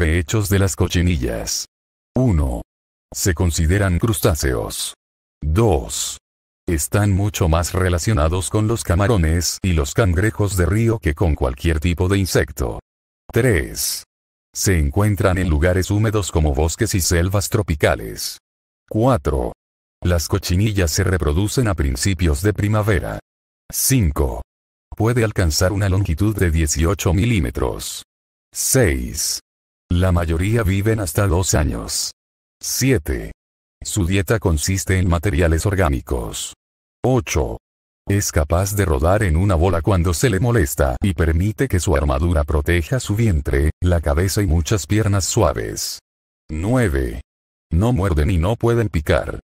hechos de las cochinillas. 1. Se consideran crustáceos. 2. Están mucho más relacionados con los camarones y los cangrejos de río que con cualquier tipo de insecto. 3. Se encuentran en lugares húmedos como bosques y selvas tropicales. 4. Las cochinillas se reproducen a principios de primavera. 5. Puede alcanzar una longitud de 18 milímetros. 6. La mayoría viven hasta dos años. 7. Su dieta consiste en materiales orgánicos. 8. Es capaz de rodar en una bola cuando se le molesta y permite que su armadura proteja su vientre, la cabeza y muchas piernas suaves. 9. No muerden y no pueden picar.